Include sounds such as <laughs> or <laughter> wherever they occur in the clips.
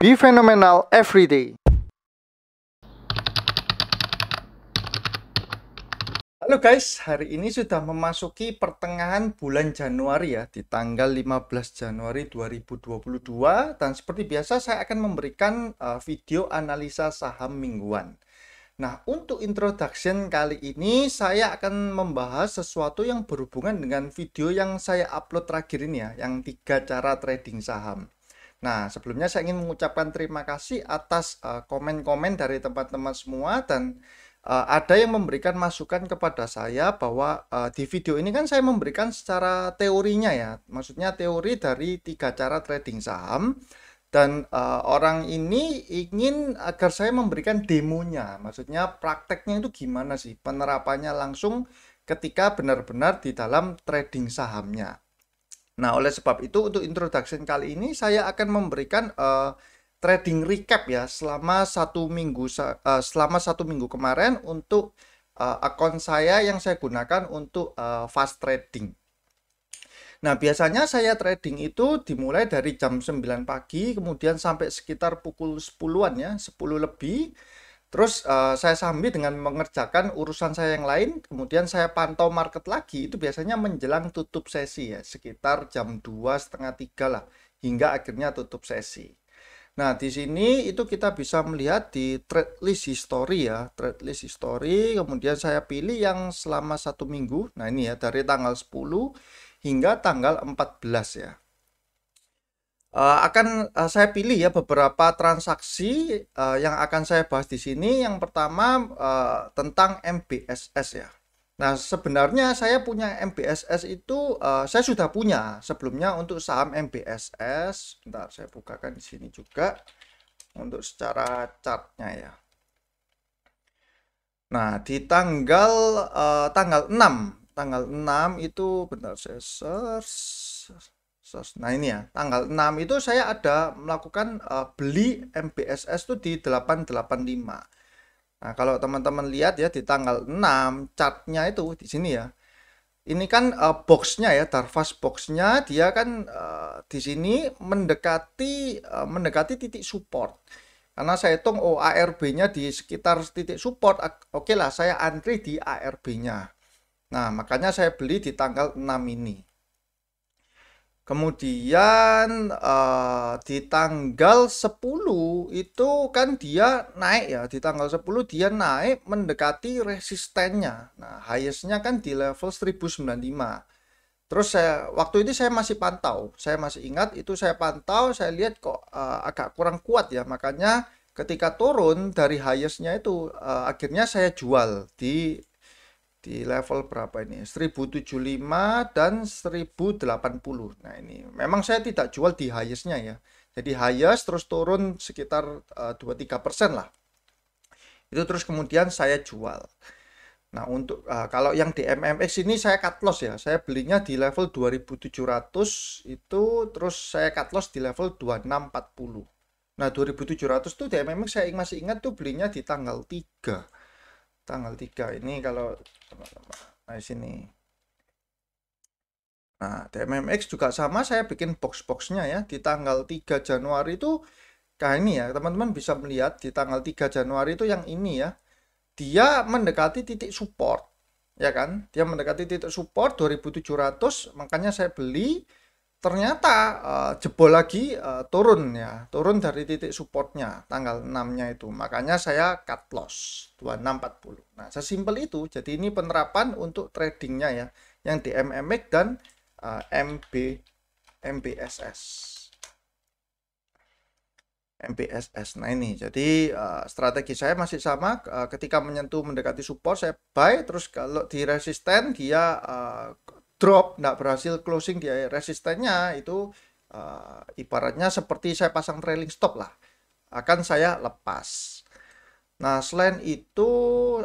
Be phenomenal every day. Halo guys, hari ini sudah memasuki pertengahan bulan Januari ya, di tanggal 15 Januari 2022 dan seperti biasa saya akan memberikan eh, video analisa saham mingguan. Nah, untuk introduction kali ini saya akan membahas sesuatu yang berhubungan dengan video yang saya upload terakhir ini ya, yang tiga cara trading saham. Nah, sebelumnya saya ingin mengucapkan terima kasih atas eh, komen-komen uh, dari teman-teman semua dan uh, ada yang memberikan masukan kepada saya bahwa uh, di video ini kan saya memberikan secara teorinya ya. Maksudnya teori dari tiga cara trading saham dan uh, orang ini ingin agar saya memberikan demonya. Maksudnya prakteknya itu gimana sih penerapannya langsung ketika benar-benar di dalam trading sahamnya. Nah, oleh sebab itu untuk introduction kali ini saya akan memberikan uh, trading recap ya selama satu minggu uh, selama satu minggu kemarin untuk uh, eh, akun saya yang saya gunakan untuk uh, fast trading. Nah, biasanya saya trading itu dimulai dari jam 9 pagi kemudian sampai sekitar pukul 10-an ya, 10 lebih. Terus uh, saya sambil dengan mengerjakan urusan saya yang lain, kemudian saya pantau market lagi, itu biasanya menjelang tutup sesi ya, sekitar jam dua setengah tiga lah, hingga akhirnya tutup sesi. Nah, di sini itu kita bisa melihat di trade list history ya, trade list history, kemudian saya pilih yang selama satu minggu, nah ini ya, dari tanggal 10 hingga tanggal 14 ya. Uh, akan uh, saya pilih ya beberapa transaksi uh, yang akan saya bahas di sini. Yang pertama uh, tentang MBSS ya. Nah sebenarnya saya punya MBSS itu uh, saya sudah punya sebelumnya untuk saham MBSS. Bentar saya bukakan di sini juga untuk secara chartnya ya. Nah di tanggal uh, tanggal 6 tanggal 6 itu bentar saya search sos. Nah ini ya, tanggal 6 itu saya ada melakukan uh, beli MBSS itu di 885. Nah, kalau teman-teman lihat ya di tanggal 6 chartnya itu di sini ya. Ini kan uh, boxnya ya, darvas boxnya dia kan uh, di sini mendekati uh, mendekati titik support. Karena saya hitung oh ARB-nya di sekitar titik support, oke okay lah saya antri di ARB-nya. Nah, makanya saya beli di tanggal 6 ini. Kemudian uh, di tanggal 10 itu kan dia naik ya, di tanggal 10 dia naik mendekati resistennya. Nah, highestnya kan di level 1095. Terus saya waktu itu saya masih pantau, saya masih ingat itu saya pantau, saya lihat kok uh, agak kurang kuat ya, makanya ketika turun dari highestnya itu uh, akhirnya saya jual di di level berapa ini 1075 dan 1080 nah ini memang saya tidak jual di highestnya ya jadi highest terus turun sekitar uh, eh, 2-3% lah itu terus kemudian saya jual nah untuk uh, kalau yang di MMX ini saya cut loss ya saya belinya di level 2700 itu terus saya cut loss di level 2640 nah 2700 tuh di MMX saya masih ingat tuh belinya di tanggal 3 tanggal 3 ini kalau teman-teman nah sini nah DMMX juga sama saya bikin box-boxnya ya di tanggal 3 Januari itu kayak nah, ini ya teman-teman bisa melihat di tanggal 3 Januari itu yang ini ya dia mendekati titik support ya kan dia mendekati titik support 2700 makanya saya beli ternyata uh, jebol lagi uh, turun ya turun dari titik supportnya tanggal 6 nya itu makanya saya cut loss 2640 nah sesimpel itu jadi ini penerapan untuk tradingnya ya yang di MMX dan uh, eh, MB MBSS MBSS nah ini jadi uh, strategi saya masih sama uh, ketika menyentuh mendekati support saya buy terus kalau di resisten dia uh, drop nggak berhasil closing di resistennya itu uh, ibaratnya seperti saya pasang trailing stop lah akan saya lepas nah selain itu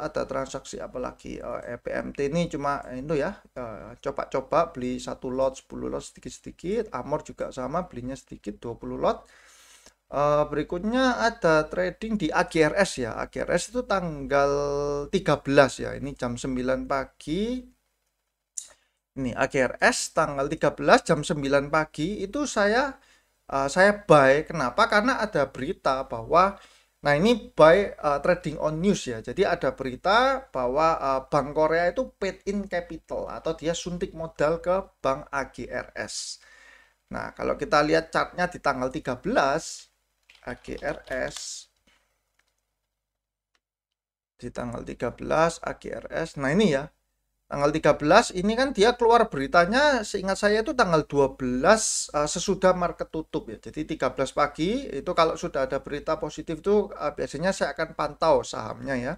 ada transaksi apa lagi uh, eh, EPMT ini cuma itu ya eh, coba-coba uh, beli satu lot 10 lot sedikit-sedikit Amor juga sama belinya sedikit 20 lot Uh, berikutnya ada trading di AGRS ya. AGRS itu tanggal 13 ya. Ini jam 9 pagi ini AGRS tanggal 13 jam 9 pagi itu saya uh, saya buy kenapa karena ada berita bahwa nah ini buy uh, trading on news ya jadi ada berita bahwa uh, bank Korea itu paid in capital atau dia suntik modal ke bank AGRS nah kalau kita lihat chartnya di tanggal 13 AGRS di tanggal 13 AGRS nah ini ya tanggal 13 ini kan dia keluar beritanya seingat saya itu tanggal 12 uh, eh, sesudah market tutup ya. Jadi 13 pagi itu kalau sudah ada berita positif itu uh, biasanya saya akan pantau sahamnya ya.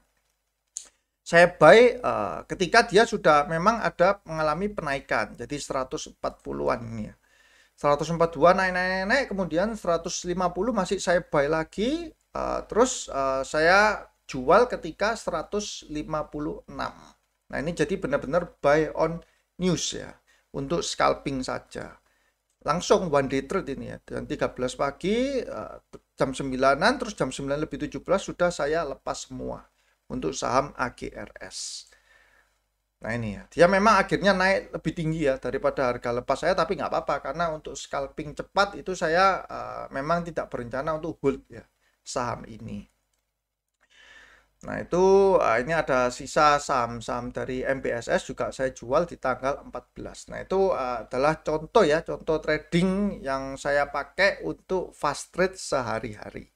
Saya buy uh, ketika dia sudah memang ada mengalami penaikan. Jadi 140-an ini ya. 142 naik naik naik, naik kemudian 150 masih saya buy lagi uh, terus uh, saya jual ketika 156 Nah ini jadi benar-benar buy on news ya untuk scalping saja. Langsung one day trade ini ya. Dan 13 pagi eh, jam 9-an terus jam 9 lebih 17 sudah saya lepas semua untuk saham AGRS. Nah ini ya, dia memang akhirnya naik lebih tinggi ya daripada harga lepas saya, tapi nggak apa-apa karena untuk scalping cepat itu saya uh, memang tidak berencana untuk hold ya saham ini. Nah itu ah, ini ada sisa saham-saham dari MBSS juga saya jual di tanggal 14. Nah itu ah, adalah contoh ya, contoh trading yang saya pakai untuk fast trade sehari-hari.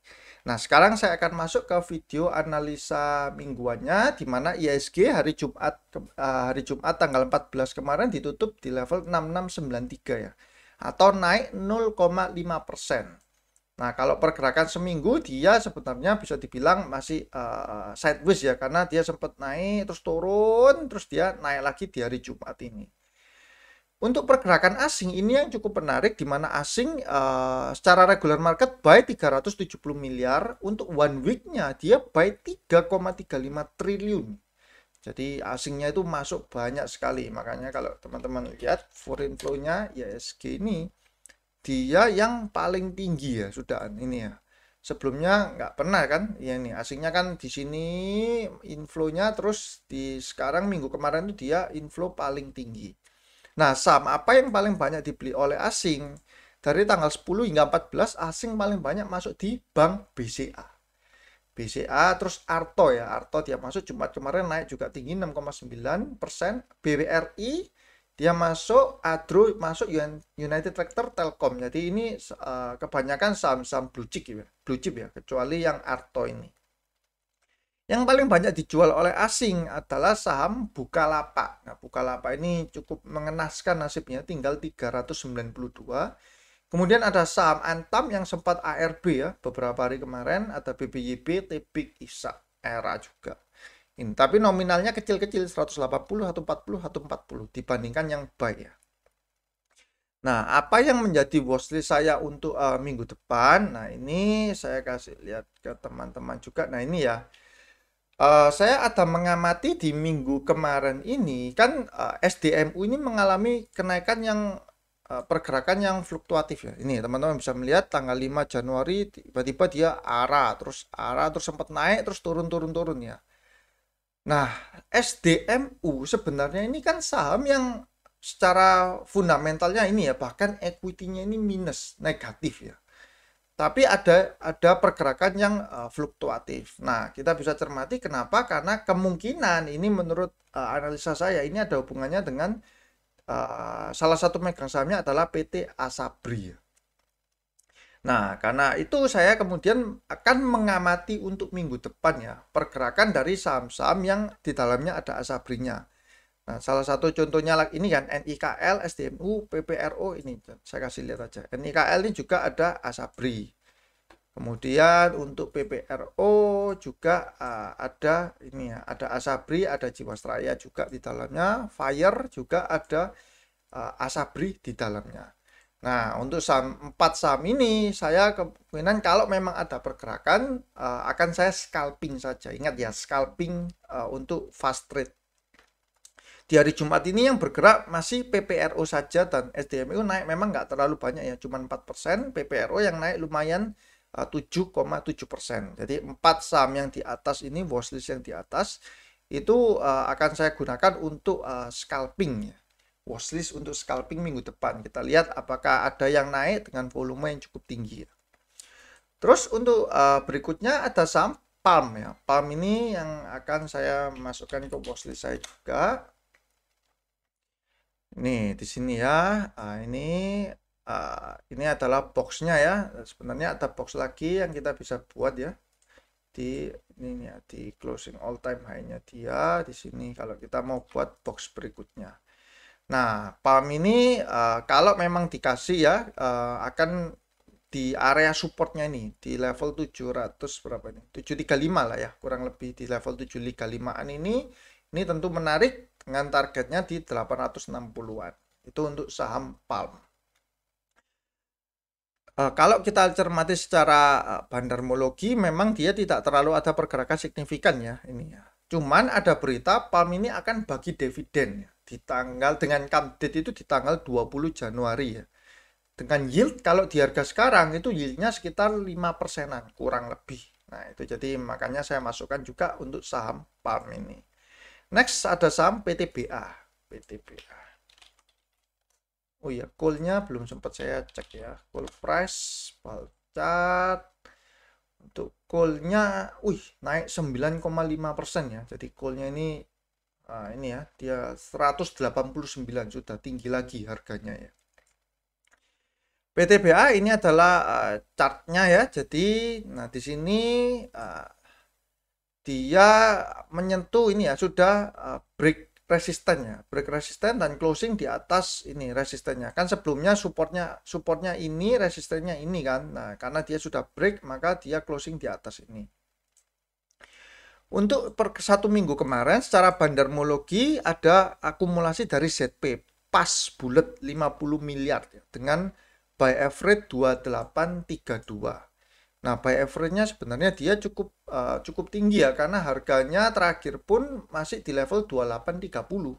Nah sekarang saya akan masuk ke video analisa mingguannya di mana ISG hari Jumat ah, hari Jumat tanggal 14 kemarin ditutup di level 6693 ya atau naik 0,5 persen. Nah, kalau pergerakan seminggu dia sebenarnya bisa dibilang masih uh, sideways ya karena dia sempat naik terus turun, terus dia naik lagi di hari Jumat ini. Untuk pergerakan asing ini yang cukup menarik di mana asing uh, secara regular market buy 370 miliar, untuk one week-nya dia buy 3,35 triliun. Jadi asingnya itu masuk banyak sekali. Makanya kalau teman-teman lihat foreign flow-nya ISG ya, ini dia yang paling tinggi ya sudah ini ya sebelumnya nggak pernah kan ya ini asingnya kan di sini inflownya terus di sekarang minggu kemarin itu dia inflow paling tinggi nah saham apa yang paling banyak dibeli oleh asing dari tanggal 10 hingga 14 asing paling banyak masuk di bank BCA BCA terus Arto ya Arto dia masuk Jumat kemarin naik juga tinggi 6,9 persen BWRI dia masuk Adro masuk United Tractor Telkom jadi ini uh, kebanyakan saham-saham blue chip ya blue chip ya kecuali yang Arto ini yang paling banyak dijual oleh asing adalah saham Bukalapak nah Bukalapak ini cukup mengenaskan nasibnya tinggal 392 kemudian ada saham Antam yang sempat ARB ya beberapa hari kemarin ada BBYB Tepik Isa Era juga ini tapi nominalnya kecil-kecil 180 140 140 dibandingkan yang buy ya nah apa yang menjadi watchlist saya untuk uh, minggu depan nah ini saya kasih lihat ke teman-teman juga nah ini ya Uh, saya ada mengamati di minggu kemarin ini kan uh, eh, SDMU ini mengalami kenaikan yang uh, pergerakan yang fluktuatif ya. Ini teman-teman bisa melihat tanggal 5 Januari tiba-tiba dia arah terus arah terus sempat naik terus turun-turun turun ya. Nah, SDMU sebenarnya ini kan saham yang secara fundamentalnya ini ya bahkan equity-nya ini minus negatif ya. Tapi ada ada pergerakan yang uh, fluktuatif. Nah, kita bisa cermati kenapa? Karena kemungkinan ini menurut uh, analisa saya ini ada hubungannya dengan uh, salah satu megang sahamnya adalah PT Asabri ya. Nah, karena itu saya kemudian akan mengamati untuk minggu depan ya pergerakan dari saham-saham yang di dalamnya ada asabrinya. Nah, salah satu contohnya lagi ini kan NIKL, SDMU, PPRO ini saya kasih lihat aja. NIKL ini juga ada asabri. Kemudian untuk PPRO juga uh, ada ini ya, ada asabri, ada Jiwasraya juga di dalamnya, Fire juga ada uh, asabri di dalamnya. Nah, untuk saham 4 saham ini saya kemungkinan kalau memang ada pergerakan uh, akan saya scalping saja. Ingat ya, scalping uh, untuk fast trade. Di hari Jumat ini yang bergerak masih PPRO saja dan SDMU naik memang nggak terlalu banyak ya, cuma 4%, PPRO yang naik lumayan 7,7 eh, persen. Jadi empat saham yang di atas ini watchlist yang di atas itu akan saya gunakan untuk scalping ya watchlist untuk scalping minggu depan. Kita lihat apakah ada yang naik dengan volume yang cukup tinggi. Terus untuk uh, berikutnya ada saham Palm ya. Palm ini yang akan saya masukkan ke watchlist saya juga. Nih di sini ya. Nah, ini uh, ini adalah boxnya ya. Sebenarnya ada box lagi yang kita bisa buat ya di ini ya di closing all time high-nya dia di sini kalau kita mau buat box berikutnya. Nah, Palm ini uh, kalau memang dikasih ya uh, akan di area supportnya ini di level 700 berapa ini 735 lah ya kurang lebih di level 735an ini ini tentu menarik dengan targetnya di 860-an itu untuk saham Palm uh, eh, kalau kita cermati secara bandarmologi memang dia tidak terlalu ada pergerakan signifikan ya ini ya cuman ada berita Palm ini akan bagi dividen ya di tanggal dengan cupdate itu di tanggal 20 Januari ya. Dengan yield kalau di harga sekarang itu yieldnya sekitar 5 persenan kurang lebih. Nah itu jadi makanya saya masukkan juga untuk saham PAM ini. Next ada saham PTBA. PTBA. Oh iya, coolnya belum sempat saya cek ya. Call price, balcat. Untuk coolnya, nya wih, naik 9,5% ya. Jadi coolnya ini Nah, ini ya, dia 189 juta, tinggi lagi harganya ya. PTBA ini adalah uh, chartnya ya. Jadi, nah di sini uh, dia menyentuh ini ya sudah uh, break resisten ya, break resisten dan closing di atas ini resistennya. Kan sebelumnya supportnya supportnya ini, resistennya ini kan. Nah, karena dia sudah break maka dia closing di atas ini. Untuk per satu minggu kemarin secara bandarmologi ada akumulasi dari ZP pas bulat 50 miliar ya, dengan buy average 2832. Nah, buy average-nya sebenarnya dia cukup uh, cukup tinggi ya karena harganya terakhir pun masih di level 2830.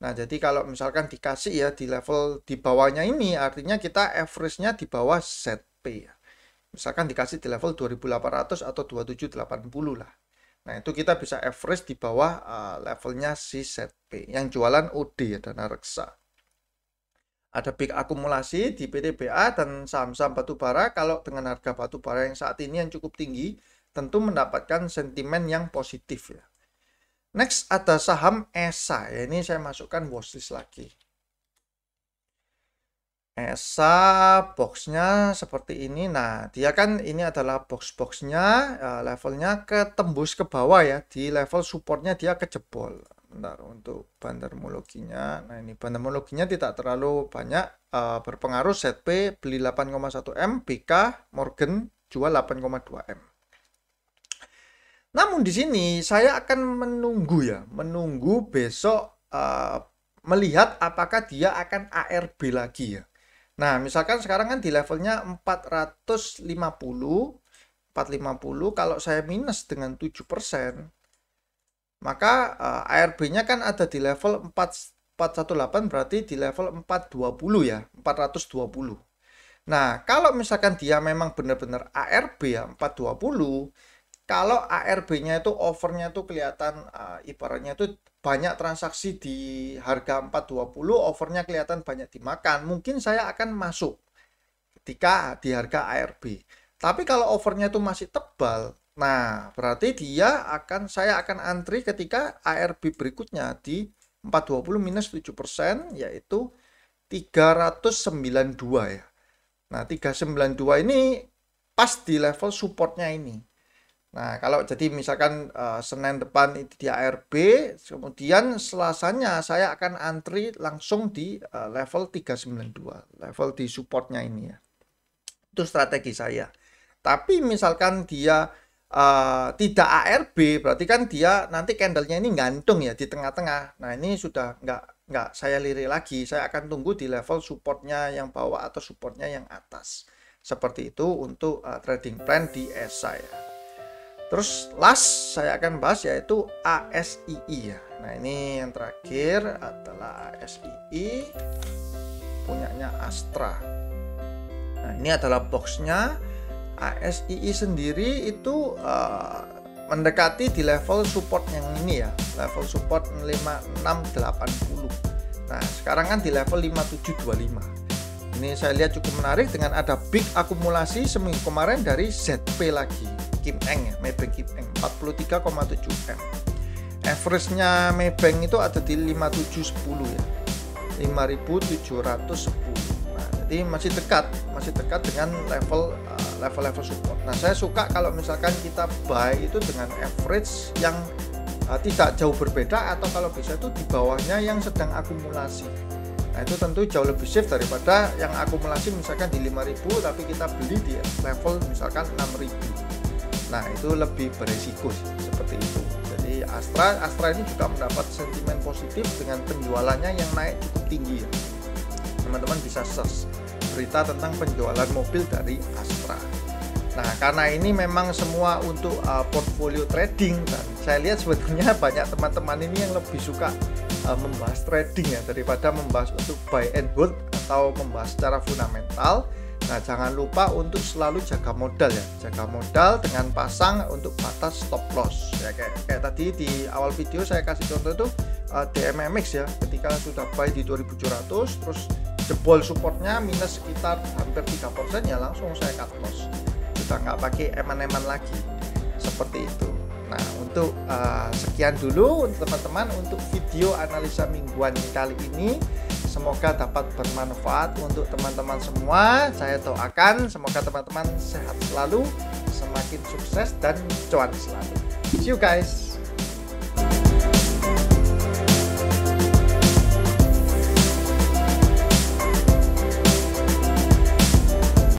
Nah, jadi kalau misalkan dikasih ya di level di bawahnya ini artinya kita average-nya di bawah ZP ya. Misalkan dikasih di level 2800 atau 2780 lah. Nah, itu kita bisa average di bawah uh, levelnya si ZP yang jualan UD ya, dana reksa. Ada big akumulasi di PTBA dan saham-saham batu bara kalau dengan harga batu bara yang saat ini yang cukup tinggi tentu mendapatkan sentimen yang positif ya. Next ada saham ESA ya, ini saya masukkan watchlist lagi. ESA boxnya seperti ini nah dia kan ini adalah box-boxnya eh, levelnya ketembus ke bawah ya di level supportnya dia kejebol Bentar, untuk bandermologinya nah ini bandermologinya tidak terlalu banyak uh, berpengaruh ZP beli 8,1M BK Morgan jual 8,2M namun di sini saya akan menunggu ya menunggu besok uh, melihat apakah dia akan ARB lagi ya Nah, misalkan sekarang kan di levelnya 450, 450 kalau saya minus dengan 7%, maka uh, eh, ARB-nya kan ada di level 4, 418 berarti di level 420 ya, 420. Nah, kalau misalkan dia memang benar-benar ARB ya 420, kalau ARB-nya itu overnya itu kelihatan uh, ibaratnya itu banyak transaksi di harga 420 overnya kelihatan banyak dimakan mungkin saya akan masuk ketika di harga ARB tapi kalau overnya itu masih tebal nah berarti dia akan saya akan antri ketika ARB berikutnya di 420 minus 7% yaitu 392 ya nah 392 ini pas di level supportnya ini Nah, kalau jadi misalkan uh, Senin depan itu di ARB, kemudian selasanya saya akan antri langsung di uh, level 392, level di supportnya ini ya. Itu strategi saya. Tapi misalkan dia uh, tidak ARB, berarti kan dia nanti candlenya ini gantung ya di tengah-tengah. Nah, ini sudah nggak nggak saya lirik lagi. Saya akan tunggu di level supportnya yang bawah atau supportnya yang atas. Seperti itu untuk uh, trading plan di ESA ya. Terus last saya akan bahas yaitu ASII ya. Nah ini yang terakhir adalah ASII punyanya Astra. Nah ini adalah boxnya ASII sendiri itu uh, mendekati di level support yang ini ya level support 5680. Nah sekarang kan di level 5725. Ini saya lihat cukup menarik dengan ada big akumulasi seminggu kemarin dari ZP lagi Kim Eng ya, Maybank Kim Eng 43,7 M. Average-nya Maybank itu ada di 5710 ya. 5710. Nah, jadi masih dekat, masih dekat dengan level eh, level-level uh, support. Nah, saya suka kalau misalkan kita buy itu dengan average yang uh, tidak jauh berbeda atau kalau bisa itu di bawahnya yang sedang akumulasi. Nah, itu tentu jauh lebih safe daripada yang akumulasi misalkan di 5000 tapi kita beli di level misalkan 6000. Nah, itu lebih beresiko seperti itu. Jadi Astra Astra ini juga mendapat sentimen positif dengan penjualannya yang naik cukup tinggi Teman-teman bisa search berita tentang penjualan mobil dari Astra. Nah, karena ini memang semua untuk uh, portfolio trading dan saya lihat sebetulnya <laughs> banyak teman-teman ini yang lebih suka uh, membahas trading ya daripada membahas untuk buy and hold atau membahas secara fundamental Nah, jangan lupa untuk selalu jaga modal ya. Jaga modal dengan pasang untuk batas stop loss. Ya kayak, kayak tadi di awal video saya kasih contoh itu uh, eh, DMMX ya. Ketika sudah buy di 2700 terus jebol supportnya minus sekitar hampir 3% ya langsung saya cut loss. Sudah nggak pakai eman-eman lagi. Seperti itu. Nah, untuk uh, sekian dulu teman-teman untuk video analisa mingguan kali ini. Semoga dapat bermanfaat untuk teman-teman semua. Saya doakan semoga teman-teman sehat selalu, semakin sukses dan cuan selalu. See you guys.